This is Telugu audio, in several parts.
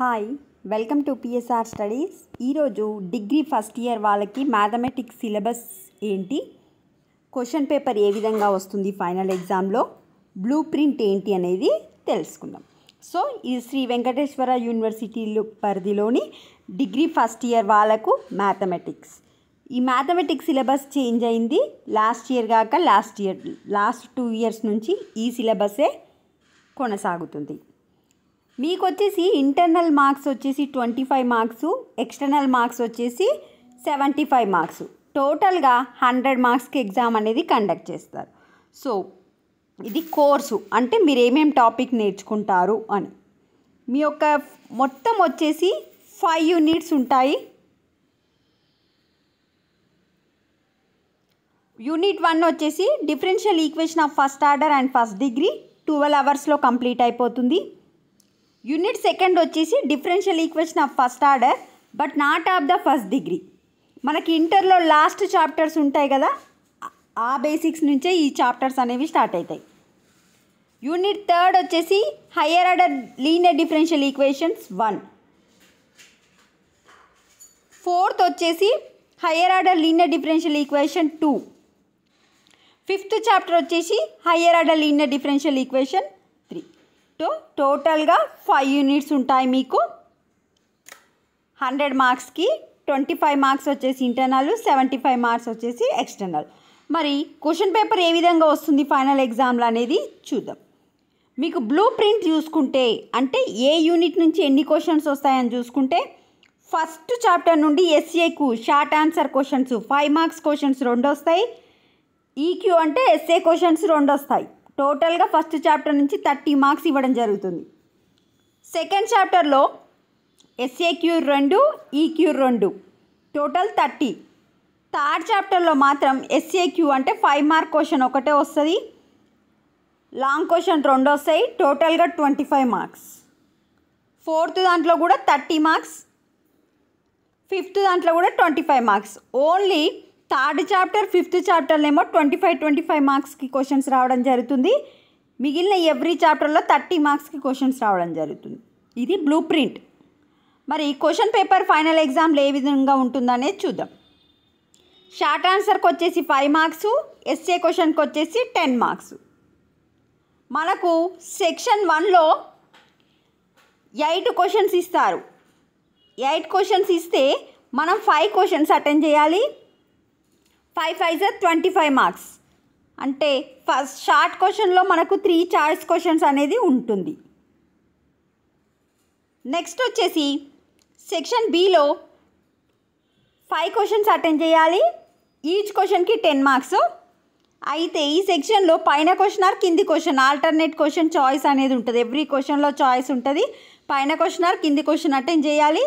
hi welcome to PSR studies ఈరోజు డిగ్రీ ఫస్ట్ ఇయర్ వాళ్ళకి మ్యాథమెటిక్స్ సిలబస్ ఏంటి క్వశ్చన్ పేపర్ ఏ విధంగా వస్తుంది ఫైనల్ ఎగ్జామ్లో బ్లూ ప్రింట్ ఏంటి అనేది తెలుసుకుందాం సో ఇది శ్రీ వెంకటేశ్వర యూనివర్సిటీ పరిధిలోని డిగ్రీ ఫస్ట్ ఇయర్ వాళ్ళకు మ్యాథమెటిక్స్ ఈ మ్యాథమెటిక్స్ సిలబస్ చేంజ్ అయింది లాస్ట్ ఇయర్ కాక last year last two years నుంచి ఈ సిలబసే కొనసాగుతుంది మీకు వచ్చేసి ఇంటర్నల్ మార్క్స్ వచ్చేసి twenty five marks external marks వచ్చేసి సెవెంటీ ఫైవ్ మార్క్స్ టోటల్గా హండ్రెడ్ మార్క్స్కి ఎగ్జామ్ అనేది కండక్ట్ చేస్తారు సో ఇది కోర్సు అంటే మీరు ఏమేమి టాపిక్ నేర్చుకుంటారు అని మీ యొక్క మొత్తం వచ్చేసి ఫైవ్ యూనిట్స్ ఉంటాయి యూనిట్ వన్ వచ్చేసి differential equation of first order and first degree twelve అవర్స్లో కంప్లీట్ అయిపోతుంది యూనిట్ సెకండ్ వచ్చేసి differential equation of first order but not of the first degree మనకి ఇంటర్లో లాస్ట్ చాప్టర్స్ ఉంటాయి కదా ఆ బేసిక్స్ నుంచే ఈ చాప్టర్స్ అనేవి స్టార్ట్ అవుతాయి యూనిట్ థర్డ్ వచ్చేసి higher order linear differential equations one fourth వచ్చేసి higher order linear differential equation two fifth chapter వచ్చేసి higher order linear differential equation two టోటల్గా ఫైవ్ యూనిట్స్ ఉంటాయి మీకు హండ్రెడ్ మార్క్స్కి ట్వంటీ ఫైవ్ మార్క్స్ వచ్చేసి ఇంటర్నల్ సెవెంటీ ఫైవ్ మార్క్స్ వచ్చేసి ఎక్స్టర్నల్ మరి క్వశ్చన్ పేపర్ ఏ విధంగా వస్తుంది ఫైనల్ ఎగ్జామ్లో అనేది చూద్దాం మీకు బ్లూ ప్రింట్ చూసుకుంటే అంటే ఏ యూనిట్ నుంచి ఎన్ని క్వశ్చన్స్ వస్తాయని చూసుకుంటే ఫస్ట్ చాప్టర్ నుండి ఎస్ఏకు short answer questions five marks questions రెండు వస్తాయి ఈక్యూ అంటే ఎస్ఏ క్వశ్చన్స్ రెండు వస్తాయి టోటల్గా ఫస్ట్ చాప్టర్ నుంచి థర్టీ మార్క్స్ ఇవ్వడం జరుగుతుంది సెకండ్ చాప్టర్లో ఎస్ఏ క్యూర్ రెండు ఈక్యూ రెండు టోటల్ థర్టీ థర్డ్ చాప్టర్లో మాత్రం ఎస్ఏక్యూ అంటే ఫైవ్ మార్క్ క్వశ్చన్ ఒకటే వస్తుంది లాంగ్ క్వశ్చన్ రెండు వస్తాయి టోటల్గా ట్వంటీ ఫైవ్ మార్క్స్ ఫోర్త్ దాంట్లో కూడా థర్టీ మార్క్స్ ఫిఫ్త్ దాంట్లో కూడా twenty five marks only third chapter fifth చాప్టర్లో ఏమో ట్వంటీ ఫైవ్ ట్వంటీ ఫైవ్ మార్క్స్కి క్వశ్చన్స్ రావడం జరుగుతుంది మిగిలిన ఎవ్రీ చాప్టర్లో థర్టీ మార్క్స్కి క్వశ్చన్స్ రావడం జరుగుతుంది ఇది బ్లూ ప్రింట్ మరి క్వశ్చన్ పేపర్ ఫైనల్ ఎగ్జామ్లో ఏ విధంగా ఉంటుందనేది చూద్దాం షార్ట్ ఆన్సర్కి వచ్చేసి ఫైవ్ మార్క్స్ ఎస్ఏ క్వశ్చన్కి వచ్చేసి టెన్ మార్క్స్ మనకు సెక్షన్ వన్లో ఎయిట్ క్వశ్చన్స్ ఇస్తారు ఎయిట్ క్వశ్చన్స్ ఇస్తే మనం ఫైవ్ క్వశ్చన్స్ అటెండ్ చేయాలి ఫైవ్ ఫైవ్ జర్ ట్వంటీ ఫైవ్ మార్క్స్ అంటే ఫస్ట్ షార్ట్ క్వశ్చన్లో మనకు త్రీ చాయిస్ క్వశ్చన్స్ అనేది ఉంటుంది నెక్స్ట్ వచ్చేసి సెక్షన్ బిలో ఫైవ్ క్వశ్చన్స్ అటెండ్ చేయాలి ఈచ్ క్వశ్చన్కి టెన్ మార్క్స్ అయితే ఈ సెక్షన్లో పైన క్వశ్చన్ ఆర్ కింది క్వశ్చన్ ఆల్టర్నేట్ క్వశ్చన్ చాయిస్ అనేది ఉంటుంది ఎవ్రీ క్వశ్చన్లో చాయిస్ ఉంటుంది పైన క్వశ్చన్ ఆర్ కింది క్వశ్చన్ అటెండ్ చేయాలి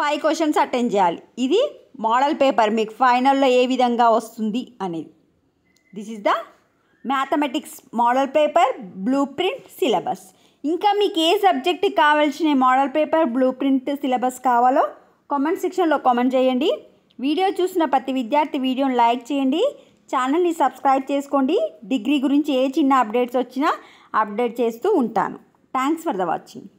ఫైవ్ క్వశ్చన్స్ అటెండ్ చేయాలి ఇది మోడల్ పేపర్ మీకు ఫైనల్లో ఏ విధంగా వస్తుంది అనేది this is the mathematics model paper blue print syllabus ఇంకా మీకు ఏ సబ్జెక్ట్ కావాల్సిన model paper blue print syllabus కావాలో కామెంట్ సెక్షన్లో కామెంట్ చేయండి వీడియో చూసిన ప్రతి విద్యార్థి వీడియోని లైక్ చేయండి ఛానల్ని సబ్స్క్రైబ్ చేసుకోండి డిగ్రీ గురించి ఏ చిన్న అప్డేట్స్ వచ్చినా అప్డేట్ చేస్తూ ఉంటాను థ్యాంక్స్ ఫర్ ద వాచింగ్